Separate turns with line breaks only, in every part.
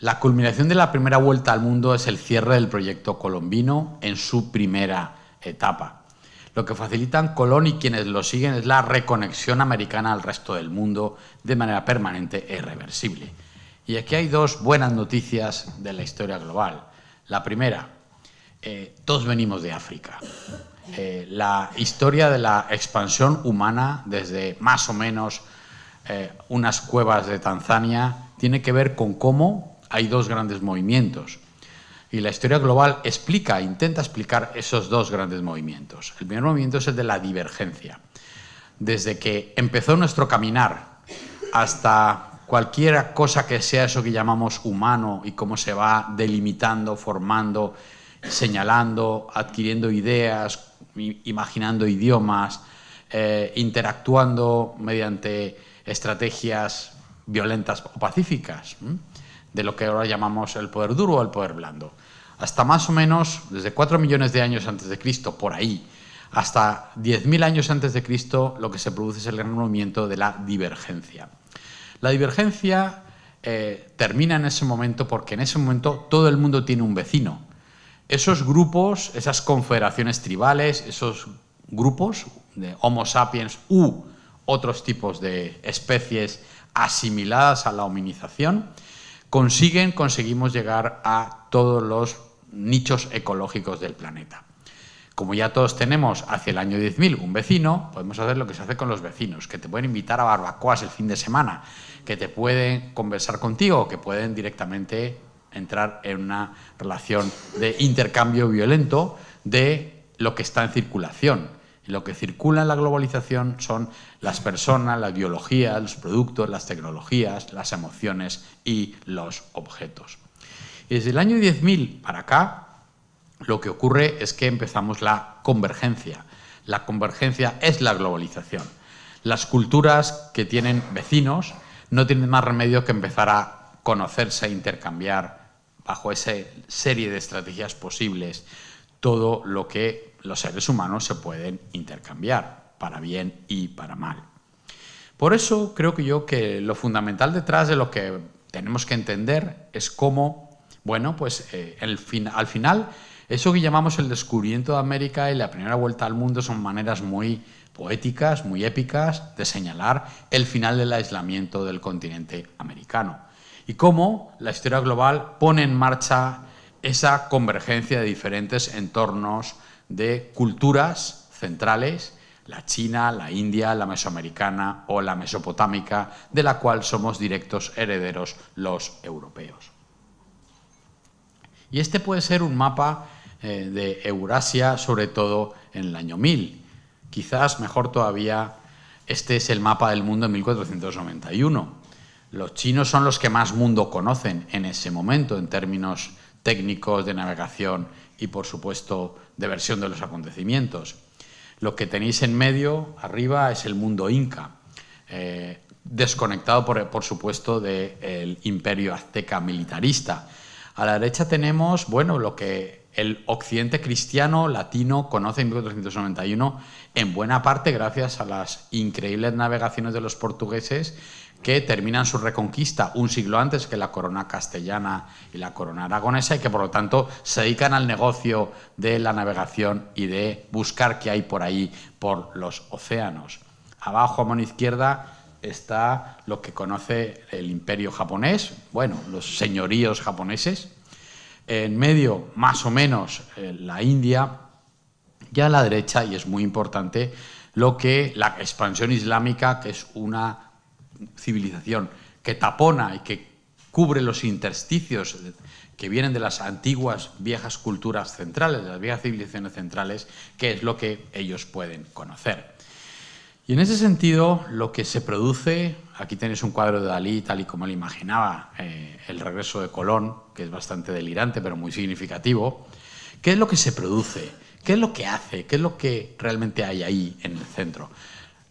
La culminación de la primera vuelta al mundo es el cierre del proyecto colombino en su primera etapa. Lo que facilitan Colón y quienes lo siguen es la reconexión americana al resto del mundo de manera permanente e irreversible. Y aquí hay dos buenas noticias de la historia global. La primera, eh, todos venimos de África. Eh, la historia de la expansión humana desde más o menos eh, unas cuevas de Tanzania tiene que ver con cómo hay dos grandes movimientos. Y la historia global explica, intenta explicar esos dos grandes movimientos. El primer movimiento es el de la divergencia. Desde que empezó nuestro caminar hasta cualquier cosa que sea eso que llamamos humano y cómo se va delimitando, formando, señalando, adquiriendo ideas, imaginando idiomas, eh, interactuando mediante estrategias violentas o pacíficas de lo que ahora llamamos el poder duro o el poder blando. Hasta más o menos, desde 4 millones de años antes de Cristo, por ahí, hasta 10.000 años antes de Cristo, lo que se produce es el gran movimiento de la divergencia. La divergencia eh, termina en ese momento porque en ese momento todo el mundo tiene un vecino. Esos grupos, esas confederaciones tribales, esos grupos de Homo sapiens u otros tipos de especies asimiladas a la hominización, consiguen, conseguimos llegar a todos los nichos ecológicos del planeta. Como ya todos tenemos hacia el año 10.000 un vecino, podemos hacer lo que se hace con los vecinos, que te pueden invitar a barbacoas el fin de semana, que te pueden conversar contigo, que pueden directamente entrar en una relación de intercambio violento de lo que está en circulación. Lo que circula en la globalización son las personas, la biología, los productos, las tecnologías, las emociones y los objetos. Desde el año 10.000 para acá, lo que ocurre es que empezamos la convergencia. La convergencia es la globalización. Las culturas que tienen vecinos no tienen más remedio que empezar a conocerse e intercambiar bajo esa serie de estrategias posibles todo lo que los seres humanos se pueden intercambiar, para bien y para mal. Por eso creo que yo que lo fundamental detrás de lo que tenemos que entender es cómo, bueno, pues eh, al final eso que llamamos el descubrimiento de América y la primera vuelta al mundo son maneras muy poéticas, muy épicas, de señalar el final del aislamiento del continente americano y cómo la historia global pone en marcha esa convergencia de diferentes entornos, de culturas centrales, la china, la india, la mesoamericana o la mesopotámica, de la cual somos directos herederos los europeos. Y este puede ser un mapa eh, de Eurasia, sobre todo en el año 1000. Quizás mejor todavía, este es el mapa del mundo en 1491. Los chinos son los que más mundo conocen en ese momento en términos técnicos de navegación y, por supuesto, de versión de los acontecimientos. Lo que tenéis en medio, arriba, es el mundo inca, eh, desconectado, por, por supuesto, del imperio azteca militarista. A la derecha tenemos, bueno, lo que el occidente cristiano latino conoce en 1491, en buena parte gracias a las increíbles navegaciones de los portugueses que terminan su reconquista un siglo antes que la corona castellana y la corona aragonesa y que por lo tanto se dedican al negocio de la navegación y de buscar qué hay por ahí, por los océanos. Abajo a mano izquierda está lo que conoce el imperio japonés, bueno, los señoríos japoneses. En medio, más o menos, eh, la India. Y a la derecha, y es muy importante, lo que la expansión islámica, que es una civilización que tapona y que cubre los intersticios que vienen de las antiguas viejas culturas centrales, de las viejas civilizaciones centrales, que es lo que ellos pueden conocer. Y en ese sentido, lo que se produce, aquí tenéis un cuadro de Dalí, tal y como él imaginaba, eh, el regreso de Colón, que es bastante delirante, pero muy significativo. ¿Qué es lo que se produce? ¿Qué es lo que hace? ¿Qué es lo que realmente hay ahí en el centro?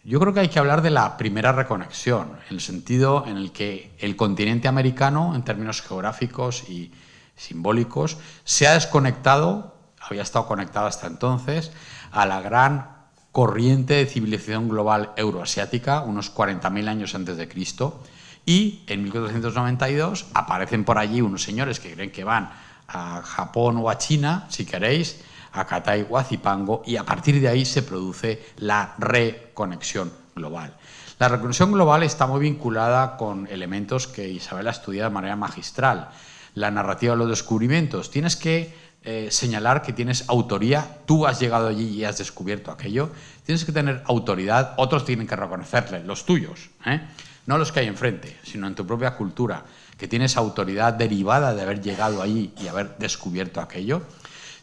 Yo creo que hay que hablar de la primera reconexión, en el sentido en el que el continente americano, en términos geográficos y simbólicos, se ha desconectado, había estado conectado hasta entonces, a la gran corriente de civilización global euroasiática, unos 40.000 años antes de Cristo, y en 1492 aparecen por allí unos señores que creen que van a Japón o a China, si queréis, a Catay Guazipango y a partir de ahí se produce la reconexión global. La reconexión global está muy vinculada con elementos que Isabel ha estudiado de manera magistral. La narrativa de los descubrimientos. Tienes que eh, señalar que tienes autoría, tú has llegado allí y has descubierto aquello. Tienes que tener autoridad, otros tienen que reconocerle, los tuyos. ¿eh? No los que hay enfrente, sino en tu propia cultura, que tienes autoridad derivada de haber llegado allí y haber descubierto aquello.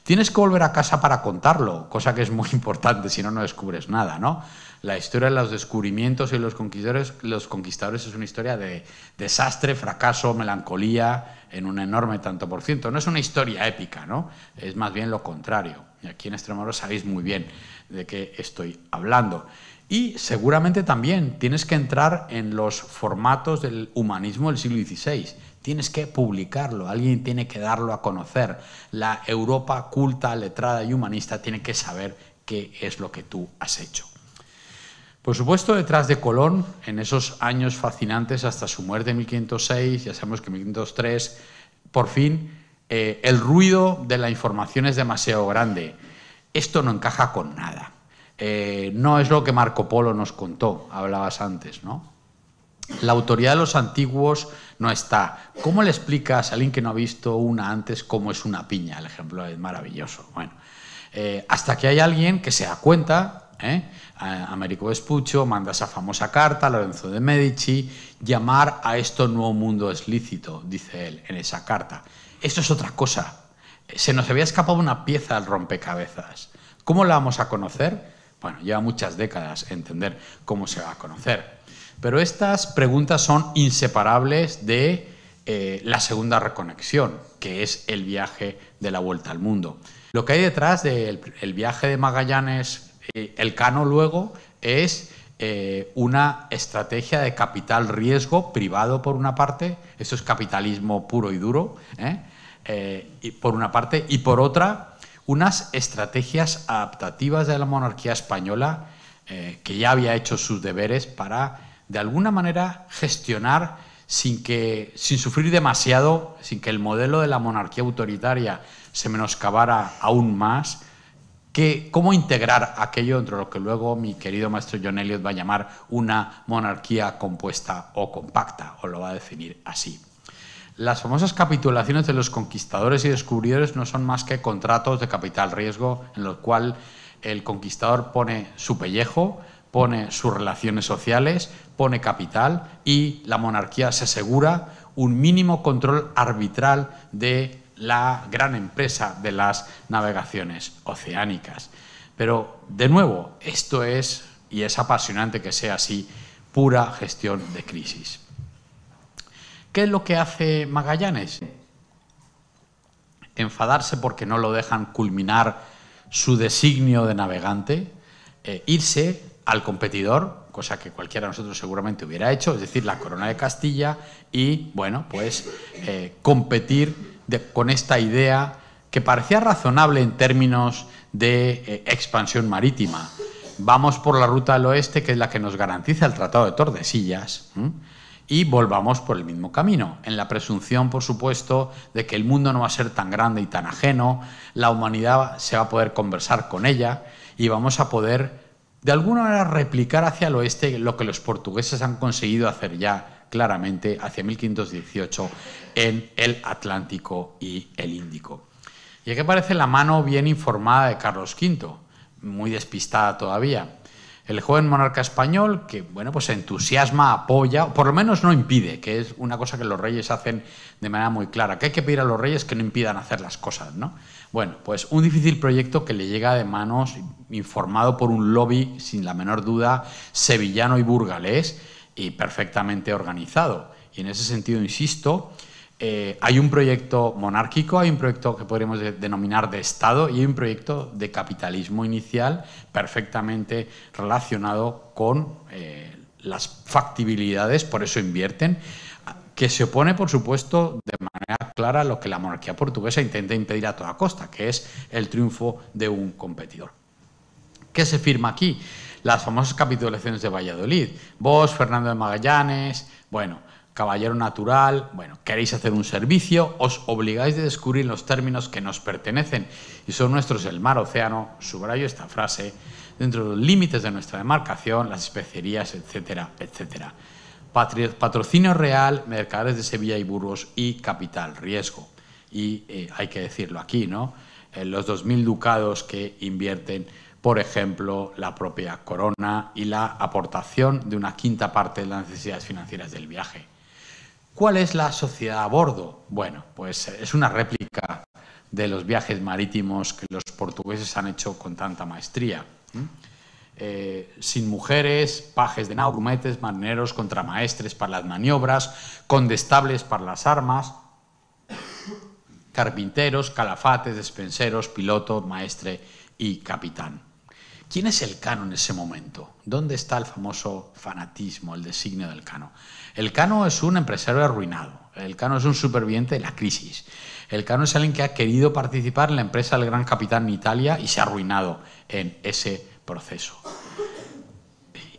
Tienes que volver a casa para contarlo, cosa que es muy importante, si no, no descubres nada, ¿no? La historia de los descubrimientos y los conquistadores, los conquistadores es una historia de desastre, fracaso, melancolía, en un enorme tanto por ciento. No es una historia épica, ¿no? Es más bien lo contrario. Y aquí en Extremadura sabéis muy bien de qué estoy hablando. Y seguramente también tienes que entrar en los formatos del humanismo del siglo XVI. Tienes que publicarlo, alguien tiene que darlo a conocer. La Europa culta, letrada y humanista tiene que saber qué es lo que tú has hecho. Por supuesto, detrás de Colón, en esos años fascinantes hasta su muerte en 1506, ya sabemos que en 1503, por fin, eh, el ruido de la información es demasiado grande esto no encaja con nada. Eh, no es lo que Marco Polo nos contó, hablabas antes, ¿no? La autoridad de los antiguos no está. ¿Cómo le explicas a alguien que no ha visto una antes cómo es una piña? El ejemplo es maravilloso. Bueno, eh, hasta que hay alguien que se da cuenta, ¿eh? Américo Vespucho manda esa famosa carta a Lorenzo de Medici, llamar a esto nuevo mundo es lícito, dice él en esa carta. Esto es otra cosa, se nos había escapado una pieza al rompecabezas. ¿Cómo la vamos a conocer? Bueno, lleva muchas décadas entender cómo se va a conocer. Pero estas preguntas son inseparables de eh, la segunda reconexión, que es el viaje de la vuelta al mundo. Lo que hay detrás del viaje de Magallanes, eh, el Cano luego, es eh, una estrategia de capital riesgo privado por una parte, esto es capitalismo puro y duro, eh, por una parte, y por otra, unas estrategias adaptativas de la monarquía española eh, que ya había hecho sus deberes para, de alguna manera, gestionar sin, que, sin sufrir demasiado, sin que el modelo de la monarquía autoritaria se menoscabara aún más, que, cómo integrar aquello de lo que luego mi querido maestro John Elliot va a llamar una monarquía compuesta o compacta, o lo va a definir así. Las famosas capitulaciones de los conquistadores y descubridores no son más que contratos de capital riesgo en los cuales el conquistador pone su pellejo, pone sus relaciones sociales, pone capital y la monarquía se asegura un mínimo control arbitral de la gran empresa de las navegaciones oceánicas. Pero, de nuevo, esto es, y es apasionante que sea así, pura gestión de crisis. ¿Qué es lo que hace Magallanes? Enfadarse porque no lo dejan culminar su designio de navegante, eh, irse al competidor, cosa que cualquiera de nosotros seguramente hubiera hecho, es decir, la corona de Castilla, y bueno, pues eh, competir con esta idea que parecía razonable en términos de eh, expansión marítima. Vamos por la ruta del oeste, que es la que nos garantiza el Tratado de Tordesillas y volvamos por el mismo camino, en la presunción, por supuesto, de que el mundo no va a ser tan grande y tan ajeno, la humanidad se va a poder conversar con ella y vamos a poder, de alguna manera, replicar hacia el oeste lo que los portugueses han conseguido hacer ya claramente hacia 1518 en el Atlántico y el Índico. Y aquí parece la mano bien informada de Carlos V, muy despistada todavía el joven monarca español que, bueno, pues entusiasma, apoya, o por lo menos no impide, que es una cosa que los reyes hacen de manera muy clara, que hay que pedir a los reyes que no impidan hacer las cosas, ¿no? Bueno, pues un difícil proyecto que le llega de manos, informado por un lobby, sin la menor duda, sevillano y burgalés, y perfectamente organizado. Y en ese sentido, insisto, eh, hay un proyecto monárquico, hay un proyecto que podríamos denominar de Estado y hay un proyecto de capitalismo inicial perfectamente relacionado con eh, las factibilidades, por eso invierten, que se opone, por supuesto, de manera clara a lo que la monarquía portuguesa intenta impedir a toda costa, que es el triunfo de un competidor. ¿Qué se firma aquí? Las famosas capitulaciones de Valladolid. Vos, Fernando de Magallanes, bueno, caballero natural, bueno, queréis hacer un servicio, os obligáis de descubrir los términos que nos pertenecen y son nuestros el mar, océano, subrayo esta frase, dentro de los límites de nuestra demarcación, las especerías, etcétera, etcétera. Patrocinio real, mercaderes de Sevilla y Burgos y capital, riesgo. Y eh, hay que decirlo aquí, ¿no? Los los 2.000 ducados que invierten, por ejemplo, la propia corona y la aportación de una quinta parte de las necesidades financieras del viaje. ¿Cuál es la sociedad a bordo? Bueno, pues eh, es una réplica de los viajes marítimos que los portugueses han hecho con tanta maestría. Eh, sin mujeres, pajes de nao, rumetes, marineros, contramaestres para las maniobras, condestables para las armas, carpinteros, calafates, despenseros, piloto, maestre y capitán. ¿Quién es el cano en ese momento? ¿Dónde está el famoso fanatismo, el designio del cano? El cano es un empresario arruinado. El cano es un superviviente de la crisis. El cano es alguien que ha querido participar en la empresa del gran capitán en Italia y se ha arruinado en ese proceso.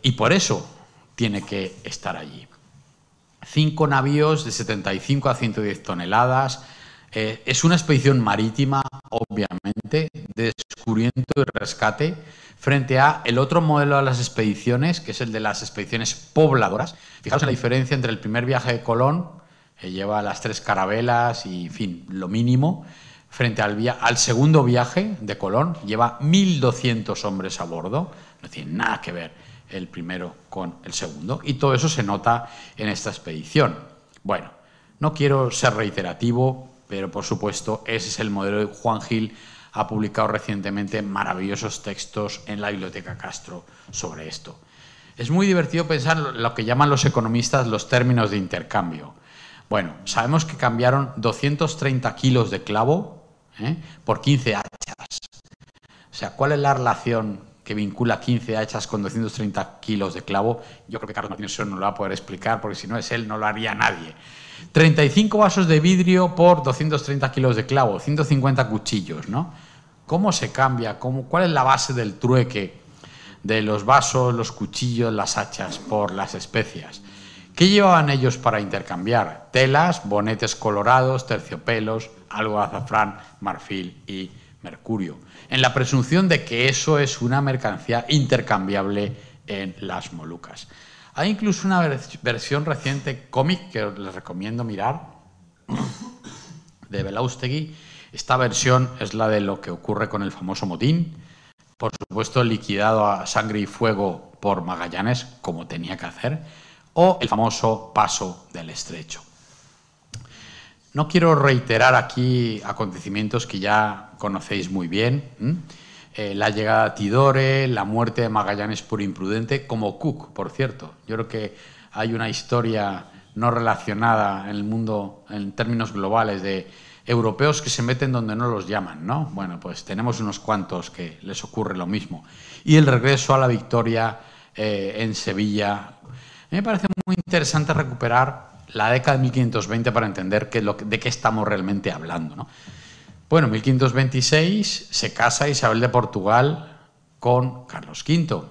Y por eso tiene que estar allí. Cinco navíos de 75 a 110 toneladas. Eh, es una expedición marítima, obviamente, descubriendo y rescate frente a el otro modelo de las expediciones, que es el de las expediciones pobladoras. Fijaos en la diferencia entre el primer viaje de Colón, que lleva las tres carabelas y, en fin, lo mínimo, frente al, via al segundo viaje de Colón, lleva 1.200 hombres a bordo, no tiene nada que ver el primero con el segundo, y todo eso se nota en esta expedición. Bueno, no quiero ser reiterativo, pero por supuesto ese es el modelo de Juan Gil ha publicado recientemente maravillosos textos en la Biblioteca Castro sobre esto. Es muy divertido pensar lo que llaman los economistas los términos de intercambio. Bueno, sabemos que cambiaron 230 kilos de clavo ¿eh? por 15 hachas. O sea, ¿cuál es la relación que vincula 15 hachas con 230 kilos de clavo? Yo creo que Carlos Martínez no lo va a poder explicar, porque si no es él, no lo haría nadie. 35 vasos de vidrio por 230 kilos de clavo, 150 cuchillos, ¿no? ¿Cómo se cambia? ¿Cuál es la base del trueque de los vasos, los cuchillos, las hachas por las especias? ¿Qué llevaban ellos para intercambiar? Telas, bonetes colorados, terciopelos, algo de azafrán, marfil y mercurio. En la presunción de que eso es una mercancía intercambiable en las Molucas. Hay incluso una versión reciente cómic que les recomiendo mirar de Belaustegui esta versión es la de lo que ocurre con el famoso motín, por supuesto liquidado a sangre y fuego por Magallanes, como tenía que hacer, o el famoso paso del estrecho. No quiero reiterar aquí acontecimientos que ya conocéis muy bien, eh, la llegada a Tidore, la muerte de Magallanes por imprudente, como Cook, por cierto. Yo creo que hay una historia no relacionada en el mundo, en términos globales, de europeos que se meten donde no los llaman, ¿no? Bueno, pues tenemos unos cuantos que les ocurre lo mismo. Y el regreso a la victoria eh, en Sevilla. me parece muy interesante recuperar la década de 1520 para entender de qué estamos realmente hablando, ¿no? Bueno, 1526 se casa Isabel de Portugal con Carlos V.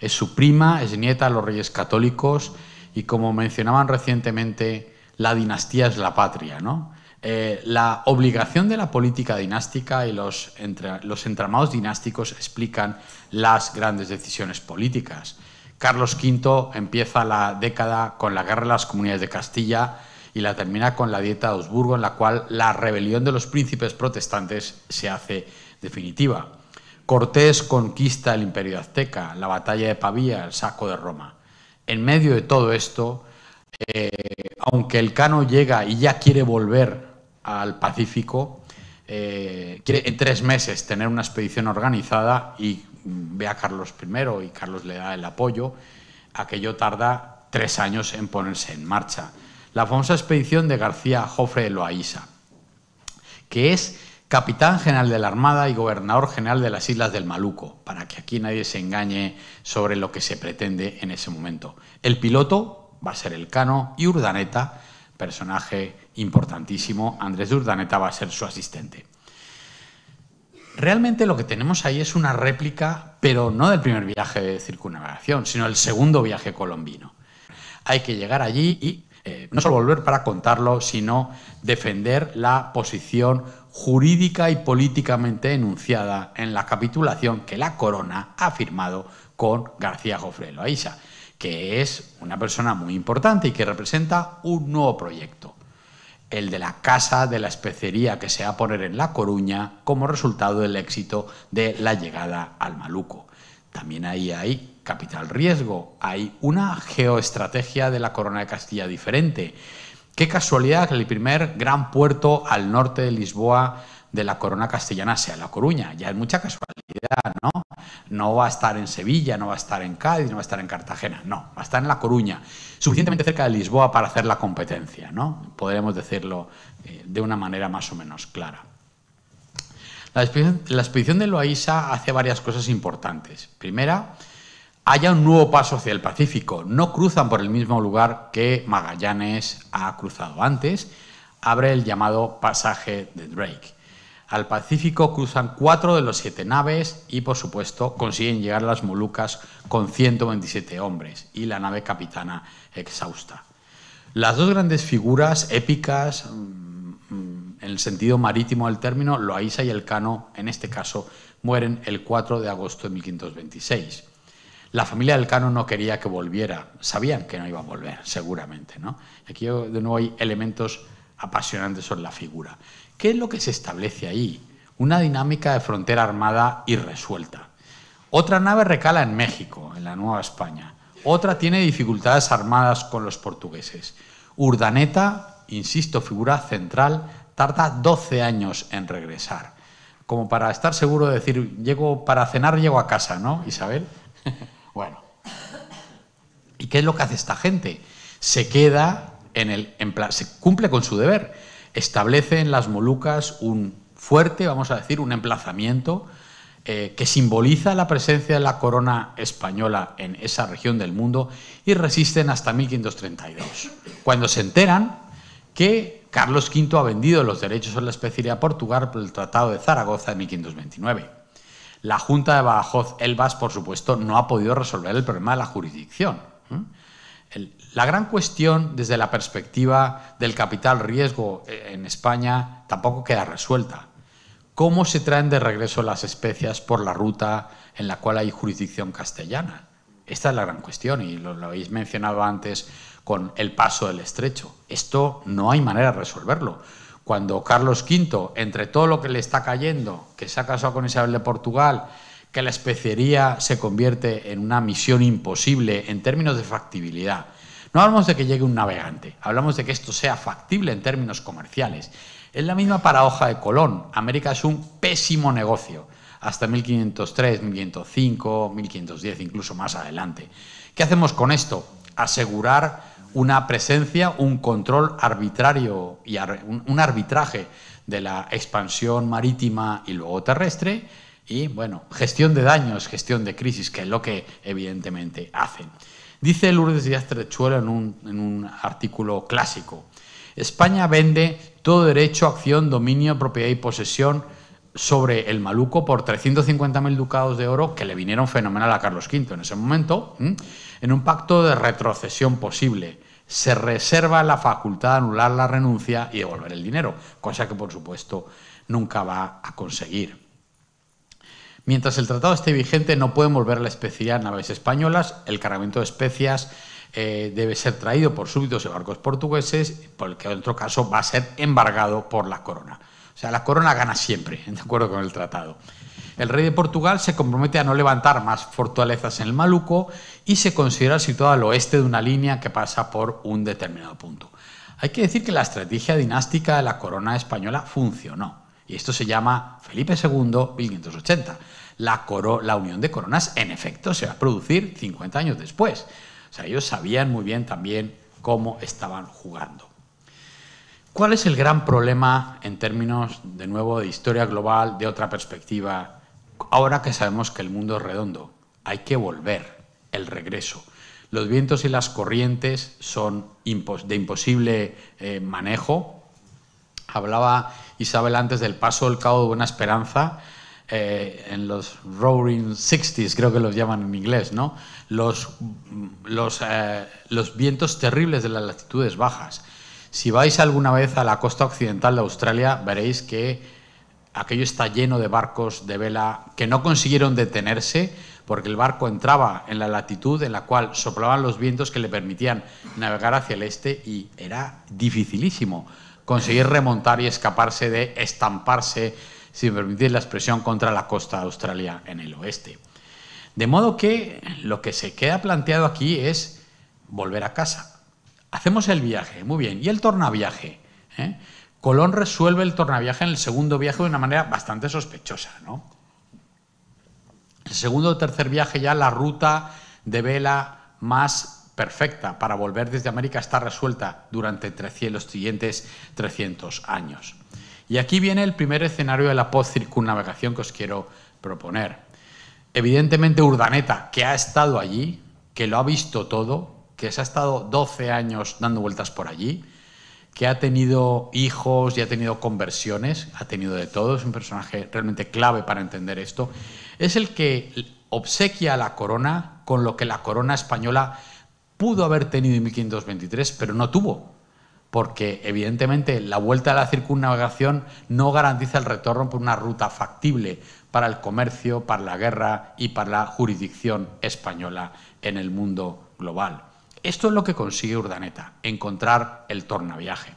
Es su prima, es nieta de los reyes católicos y como mencionaban recientemente, la dinastía es la patria, ¿no? Eh, la obligación de la política dinástica y los, los entramados dinásticos explican las grandes decisiones políticas. Carlos V empieza la década con la guerra de las comunidades de Castilla y la termina con la dieta de Augsburgo, en la cual la rebelión de los príncipes protestantes se hace definitiva. Cortés conquista el imperio azteca, la batalla de Pavía, el saco de Roma. En medio de todo esto, eh, aunque el Cano llega y ya quiere volver al Pacífico, eh, quiere en tres meses tener una expedición organizada y ve a Carlos I y Carlos le da el apoyo, aquello tarda tres años en ponerse en marcha. La famosa expedición de García Jofre de Loaiza, que es capitán general de la Armada y gobernador general de las Islas del Maluco, para que aquí nadie se engañe sobre lo que se pretende en ese momento. El piloto va a ser el cano y Urdaneta, personaje importantísimo, Andrés Urdaneta va a ser su asistente. Realmente lo que tenemos ahí es una réplica, pero no del primer viaje de circunnavegación, sino el segundo viaje colombino. Hay que llegar allí y eh, no solo volver para contarlo, sino defender la posición jurídica y políticamente enunciada en la capitulación que la corona ha firmado con García Jofre que es una persona muy importante y que representa un nuevo proyecto el de la casa de la especería que se va a poner en La Coruña como resultado del éxito de la llegada al Maluco. También ahí hay capital riesgo, hay una geoestrategia de la Corona de Castilla diferente. Qué casualidad que el primer gran puerto al norte de Lisboa de la corona castellana sea La Coruña. Ya es mucha casualidad, ¿no? No va a estar en Sevilla, no va a estar en Cádiz, no va a estar en Cartagena, no, va a estar en La Coruña, suficientemente cerca de Lisboa para hacer la competencia, ¿no? Podremos decirlo eh, de una manera más o menos clara. La expedición, de Loaísa hace varias cosas importantes. Primera, haya un nuevo paso hacia el Pacífico. No cruzan por el mismo lugar que Magallanes ha cruzado antes. Abre el llamado pasaje de Drake. Al Pacífico cruzan cuatro de los siete naves y, por supuesto, consiguen llegar a las Molucas con 127 hombres y la nave capitana exhausta. Las dos grandes figuras épicas, mm, mm, en el sentido marítimo del término, Loaiza y Elcano, en este caso, mueren el 4 de agosto de 1526. La familia del Cano no quería que volviera, sabían que no iba a volver, seguramente. ¿no? Aquí de nuevo hay elementos apasionantes sobre la figura. ¿Qué es lo que se establece ahí? Una dinámica de frontera armada irresuelta. Otra nave recala en México, en la Nueva España. Otra tiene dificultades armadas con los portugueses. Urdaneta, insisto, figura central, tarda 12 años en regresar. Como para estar seguro de decir, llego para cenar, llego a casa, ¿no, Isabel? bueno. ¿Y qué es lo que hace esta gente? Se queda en el. En, se cumple con su deber establece en las Molucas un fuerte, vamos a decir, un emplazamiento eh, que simboliza la presencia de la corona española en esa región del mundo y resisten hasta 1532, cuando se enteran que Carlos V ha vendido los derechos de la especialidad a Portugal por el Tratado de Zaragoza de 1529. La Junta de badajoz Elvas, por supuesto, no ha podido resolver el problema de la jurisdicción. La gran cuestión desde la perspectiva del capital riesgo eh, en España tampoco queda resuelta. ¿Cómo se traen de regreso las especias por la ruta en la cual hay jurisdicción castellana? Esta es la gran cuestión y lo, habéis mencionado antes con el paso del estrecho. Esto no hay manera de resolverlo. Cuando Carlos V, entre todo lo que le está cayendo, que se ha casado con Isabel de Portugal, que la especería se convierte en una misión imposible en términos de factibilidad, no hablamos de que llegue un navegante, hablamos de que esto sea factible en términos comerciales. Es la misma paradoja de Colón. América es un pésimo negocio, hasta 1503, 1505, 1510, incluso más adelante. ¿Qué hacemos con esto? Asegurar una presencia, un control arbitrario y un arbitraje de la expansión marítima y luego terrestre y, bueno, gestión de daños, gestión de crisis, que es lo que evidentemente hacen. Dice Lourdes Díaz Trechuelo en un, en un artículo clásico, España vende todo derecho, acción, dominio, propiedad y posesión sobre el maluco por 350.000 ducados de oro que le vinieron fenomenal a Carlos V en ese momento, en un pacto de retrocesión posible. Se reserva la facultad de anular la renuncia y devolver el dinero, cosa que por supuesto nunca va a conseguir. Mientras el tratado esté vigente, no pueden volver la a naves españolas. El cargamento de especias eh, debe ser traído por súbditos y barcos portugueses, porque en otro caso va a ser embargado por la corona. O sea, la corona gana siempre, de acuerdo con el tratado. El rey de Portugal se compromete a no levantar más fortalezas en el Maluco y se considera situado al oeste de una línea que pasa por un determinado punto. Hay que decir que la estrategia dinástica de la corona española funcionó. Y esto se llama Felipe II 1580. La, la unión de coronas, en efecto, se va a producir 50 años después. O sea, ellos sabían muy bien también cómo estaban jugando. ¿Cuál es el gran problema en términos, de nuevo, de historia global, de otra perspectiva? Ahora que sabemos que el mundo es redondo, hay que volver, el regreso. Los vientos y las corrientes son de imposible eh, manejo, Hablaba Isabel antes del paso del Cabo de Buena Esperanza eh, en los Roaring Sixties, creo que los llaman en inglés, ¿no? Los, eh, los vientos terribles de las latitudes bajas. Si vais alguna vez a la costa occidental de Australia, veréis que aquello está lleno de barcos de vela que no consiguieron detenerse porque el barco entraba en la latitud en la cual soplaban los vientos que le permitían navegar hacia el este y era dificilísimo conseguir remontar y escaparse de estamparse, sin permitir la expresión, contra la costa de Australia en el oeste. De modo que lo que se queda planteado aquí es volver a casa. Hacemos el viaje, muy bien, y el tornaviaje. ¿Eh? Colón resuelve el tornaviaje en el segundo viaje de una manera bastante sospechosa. ¿no? El segundo o tercer viaje ya la ruta de vela más perfecta para volver desde América está resuelta durante los siguientes 300 años. Y aquí viene el primer escenario de la post que os quiero proponer. Evidentemente Urdaneta, que ha estado allí, que lo ha visto todo, que se ha estado 12 años dando vueltas por allí, que ha tenido hijos y ha tenido conversiones, ha tenido de todo, es un personaje realmente clave para entender esto, es el que obsequia a la corona con lo que la corona española pudo haber tenido en 1523, pero no tuvo, porque evidentemente la vuelta a la circunnavegación no garantiza el retorno por una ruta factible para el comercio, para la guerra y para la jurisdicción española en el mundo global. Esto es lo que consigue Urdaneta, encontrar el tornaviaje.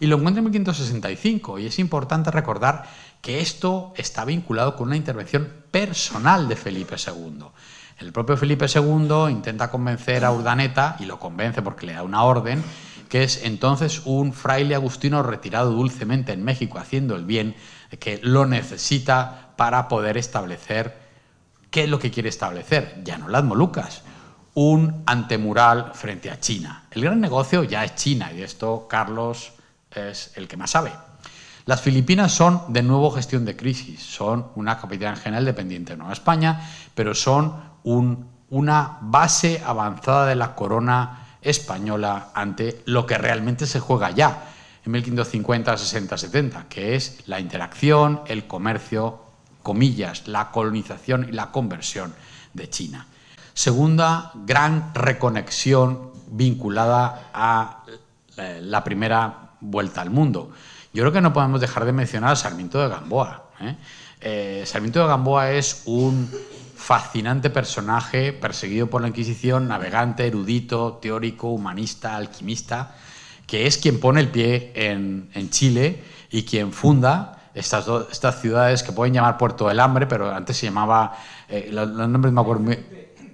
Y lo encuentra en 1565 y es importante recordar que esto está vinculado con una intervención personal de Felipe II. El propio Felipe II intenta convencer a Urdaneta, y lo convence porque le da una orden, que es entonces un fraile agustino retirado dulcemente en México haciendo el bien, que lo necesita para poder establecer qué es lo que quiere establecer, ya no las Molucas, un antemural frente a China. El gran negocio ya es China y de esto Carlos es el que más sabe. Las Filipinas son de nuevo gestión de crisis, son una capital general dependiente de Nueva España, pero son una base avanzada de la corona española ante lo que realmente se juega ya en 1550, 60, 70, que es la interacción, el comercio, comillas, la colonización y la conversión de China. Segunda gran reconexión vinculada a la primera vuelta al mundo. Yo creo que no podemos dejar de mencionar a Sarmiento de Gamboa. ¿eh? Eh, Sarmiento de Gamboa es un fascinante personaje perseguido por la Inquisición, navegante, erudito, teórico, humanista, alquimista, que es quien pone el pie en, Chile y quien funda estas, estas ciudades que pueden llamar Puerto del Hambre, pero antes se llamaba, eh, los, nombres me acuerdo,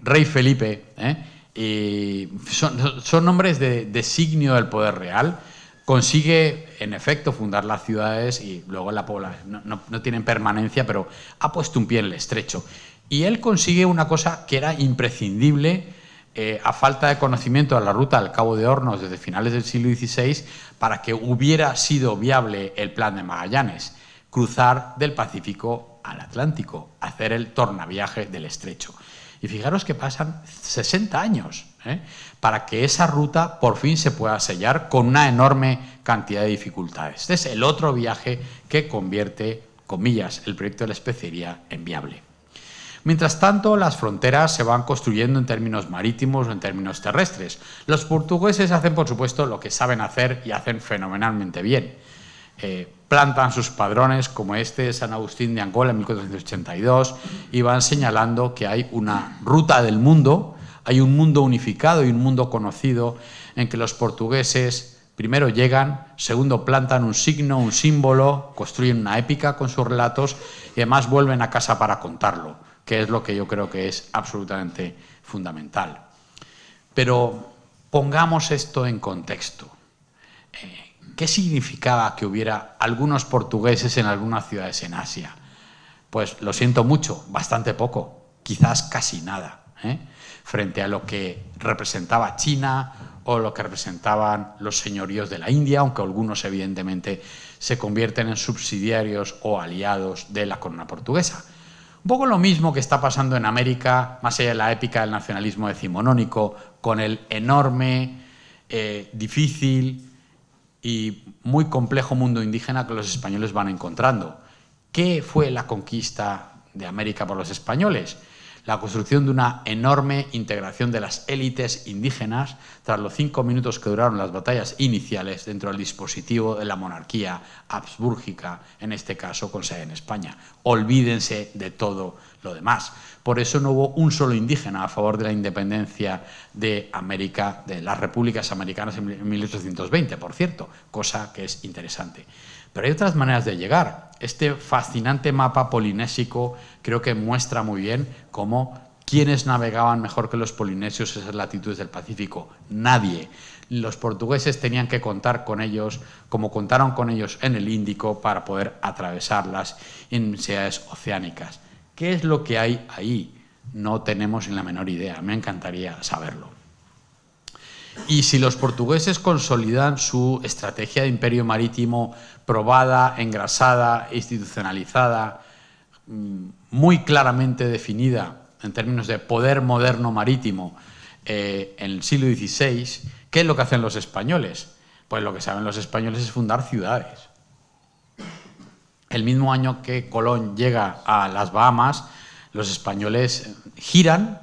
Rey Felipe, ¿eh? y son, nombres de, signo del poder real consigue en efecto fundar las ciudades y luego la población no, no, no, tienen permanencia, pero ha puesto un pie en el estrecho. Y él consigue una cosa que era imprescindible eh, a falta de conocimiento de la ruta al Cabo de Hornos desde finales del siglo XVI para que hubiera sido viable el plan de Magallanes, cruzar del Pacífico al Atlántico, hacer el tornaviaje del estrecho. Y fijaros que pasan 60 años ¿eh? para que esa ruta por fin se pueda sellar con una enorme cantidad de dificultades. Este es el otro viaje que convierte, comillas, el proyecto de la especería en viable. Mientras tanto, las fronteras se van construyendo en términos marítimos o en términos terrestres. Los portugueses hacen, por supuesto, lo que saben hacer y hacen fenomenalmente bien. Eh, plantan sus padrones, como este de San Agustín de Angola en 1482, y van señalando que hay una ruta del mundo, hay un mundo unificado y un mundo conocido en que los portugueses primero llegan, segundo plantan un signo, un símbolo, construyen una épica con sus relatos y además vuelven a casa para contarlo que es lo que yo creo que es absolutamente fundamental. Pero pongamos esto en contexto. Eh, ¿Qué significaba que hubiera algunos portugueses en algunas ciudades en Asia? Pues lo siento mucho, bastante poco, quizás casi nada, ¿eh? frente a lo que representaba China o lo que representaban los señoríos de la India, aunque algunos evidentemente se convierten en subsidiarios o aliados de la corona portuguesa. Un poco lo mismo que está pasando en América, más allá de la épica del nacionalismo decimonónico, con el enorme, eh, difícil y muy complejo mundo indígena que los españoles van encontrando. ¿Qué fue la conquista de América por los españoles? la construcción de una enorme integración de las élites indígenas tras los cinco minutos que duraron las batallas iniciales dentro del dispositivo de la monarquía habsbúrgica, en este caso con sede en España. Olvídense de todo lo demás. Por eso no hubo un solo indígena a favor de la independencia de América, de las repúblicas americanas en 1820, por cierto, cosa que es interesante. Pero hay otras maneras de llegar. Este fascinante mapa polinésico creo que muestra muy bien cómo quienes navegaban mejor que los polinesios esas latitudes del Pacífico. Nadie. Los portugueses tenían que contar con ellos, como contaron con ellos en el Índico, para poder atravesarlas en ciudades oceánicas. ¿Qué es lo que hay ahí? No tenemos ni la menor idea, me encantaría saberlo. Y si los portugueses consolidan su estrategia de imperio marítimo probada, engrasada, institucionalizada, mm, muy claramente definida en términos de poder moderno marítimo eh, en el siglo XVI, ¿qué es lo que hacen los españoles? Pues lo que saben los españoles es fundar ciudades el mismo año que Colón llega a las Bahamas, los españoles giran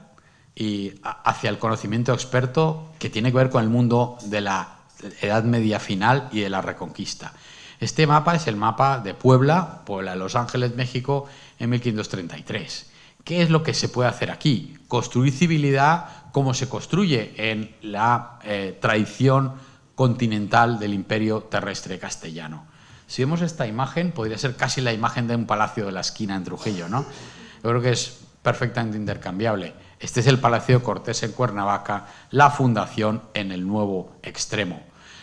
y hacia el conocimiento experto que tiene que ver con el mundo de la Edad Media final y de la Reconquista. Este mapa es el mapa de Puebla, Puebla de Los Ángeles, México, en 1533. ¿Qué es lo que se puede hacer aquí? Construir civilidad como se construye en la eh, tradición continental del imperio terrestre castellano. Si vemos esta imagen, podría ser casi la imagen de un palacio de la esquina en Trujillo, ¿no? Yo creo que es perfectamente intercambiable. Este es el Palacio Cortés en Cuernavaca, la fundación en el nuevo extremo,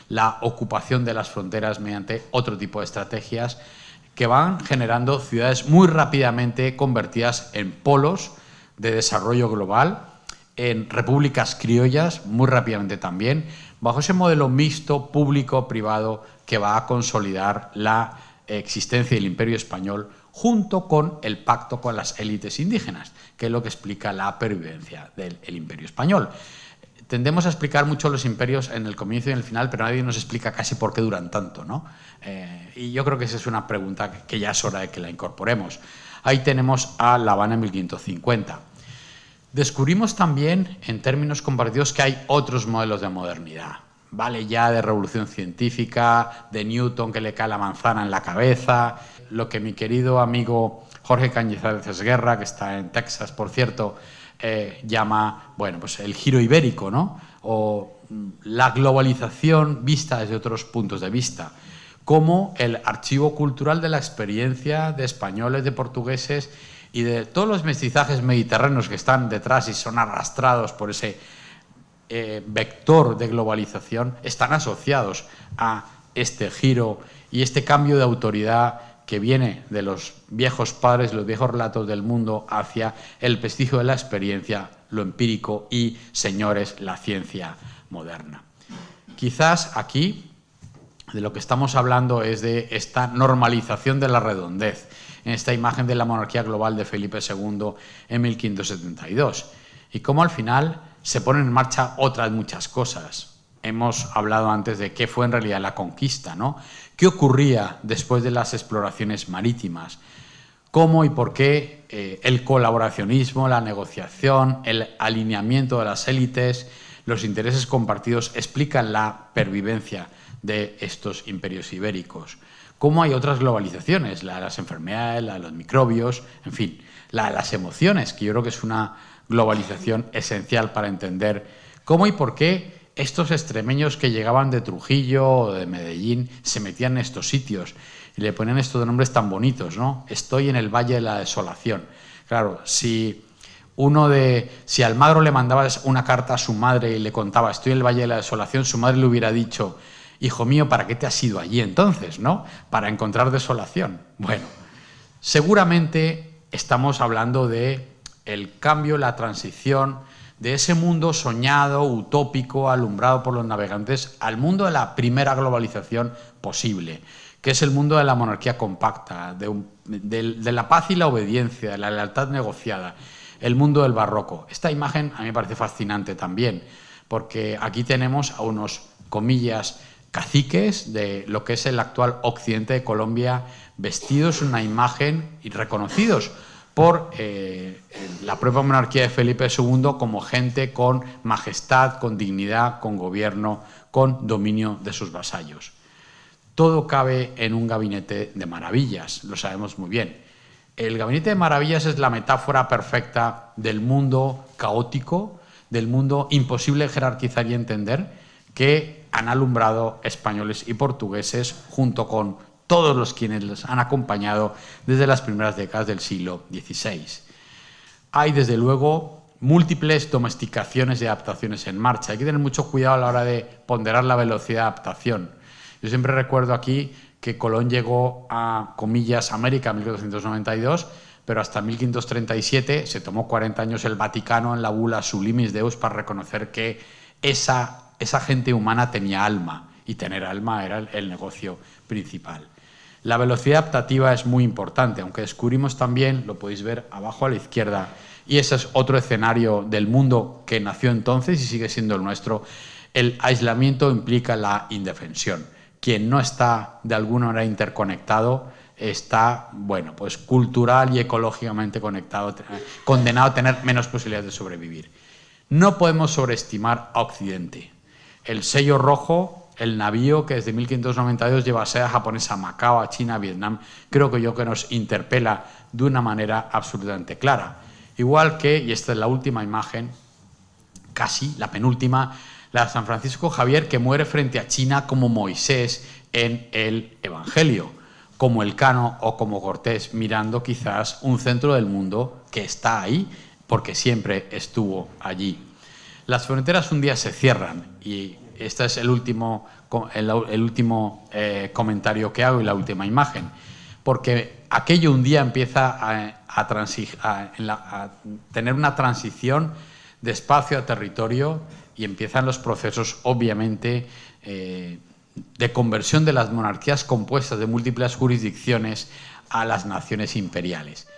la ocupación de las fronteras mediante otro tipo de estrategias que van generando ciudades muy rápidamente convertidas en polos de desarrollo global, en repúblicas criollas muy rápidamente también, bajo ese modelo mixto público-privado que va a consolidar la existencia del imperio español junto con el pacto con las élites indígenas, que es lo que explica la pervivencia del imperio español. Tendemos a explicar mucho los imperios en el comienzo y en el final, pero nadie nos explica casi por qué duran tanto. ¿no? Eh, y yo creo que esa es una pregunta que ya es hora de que la incorporemos. Ahí tenemos a La Habana en 1550. Descubrimos también, en términos compartidos, que hay otros modelos de modernidad. Vale ya de revolución científica, de Newton que le cae la manzana en la cabeza. Lo que mi querido amigo Jorge Cañizares Guerra, que está en Texas, por cierto, eh, llama, bueno, pues el giro ibérico, ¿no? O mm, la globalización vista desde otros puntos de vista, como el archivo cultural de la experiencia de españoles, de portugueses y de todos los mestizajes mediterráneos que están detrás y son arrastrados por ese eh, vector de globalización están asociados a este giro y este cambio de autoridad que viene de los viejos padres, los viejos relatos del mundo hacia el prestigio de la experiencia, lo empírico y, señores, la ciencia moderna. Quizás aquí de lo que estamos hablando es de esta normalización de la redondez, en esta imagen de la monarquía global de Felipe II en 1572, y cómo al final se ponen en marcha otras muchas cosas. Hemos hablado antes de qué fue en realidad la conquista, ¿no? ¿Qué ocurría después de las exploraciones marítimas? ¿Cómo y por qué eh, el colaboracionismo, la negociación, el alineamiento de las élites, los intereses compartidos explican la pervivencia de estos imperios ibéricos? ¿Cómo hay otras globalizaciones? La las enfermedades, la los microbios, en fin, la las emociones, que yo creo que es una globalización esencial para entender cómo y por qué estos extremeños que llegaban de Trujillo o de Medellín se metían en estos sitios y le ponían estos nombres tan bonitos, ¿no? Estoy en el Valle de la Desolación. Claro, si uno de si Almagro le mandaba una carta a su madre y le contaba estoy en el Valle de la Desolación, su madre le hubiera dicho, hijo mío, ¿para qué te has ido allí entonces, no? Para encontrar desolación. Bueno, seguramente estamos hablando de el cambio, la transición de ese mundo soñado, utópico, alumbrado por los navegantes, al mundo de la primera globalización posible, que es el mundo de la monarquía compacta, de, la paz y la obediencia, de la lealtad negociada, el mundo del barroco. Esta imagen a mí me parece fascinante también, porque aquí tenemos a unos, comillas, caciques de lo que es el actual occidente de Colombia, vestidos una imagen y reconocidos por eh, la propia monarquía de Felipe II como gente con majestad, con dignidad, con gobierno, con dominio de sus vasallos. Todo cabe en un gabinete de maravillas, lo sabemos muy bien. El gabinete de maravillas es la metáfora perfecta del mundo caótico, del mundo imposible jerarquizar y entender, que han alumbrado españoles y portugueses junto con todos los quienes los han acompañado desde las primeras décadas del siglo XVI. Hay, desde luego, múltiples domesticaciones y adaptaciones en marcha. Hay que tener mucho cuidado a la hora de ponderar la velocidad de adaptación. Yo siempre recuerdo aquí que Colón llegó a, comillas, América en 1492, pero hasta 1537 se tomó 40 años el Vaticano en la bula Sublimis Deus para reconocer que esa, gente humana tenía alma y tener alma era el negocio principal. La velocidad adaptativa es muy importante, aunque descubrimos también, lo podéis ver abajo a la izquierda, y ese es otro escenario del mundo que nació entonces y sigue siendo el nuestro, el aislamiento implica la indefensión. Quien no está de alguna manera interconectado está, bueno, pues cultural y ecológicamente conectado, condenado a tener menos posibilidades de sobrevivir. No podemos sobreestimar a Occidente. El sello rojo el navío que desde 1592 lleva a sea japonesa a Macao, a China, a Vietnam, creo que yo que nos interpela de una manera absolutamente clara. Igual que, y esta es la última imagen, casi la penúltima, la de San Francisco Javier que muere frente a China como Moisés en el Evangelio, como el cano o como Cortés, mirando quizás un centro del mundo que está ahí porque siempre estuvo allí. Las fronteras un día se cierran y este es el último, eh, comentario que hago y la última imagen, porque aquello un día empieza a, tener una transición de espacio a territorio y empiezan los procesos, obviamente, eh, de conversión de las monarquías compuestas de múltiples jurisdicciones a las naciones imperiales.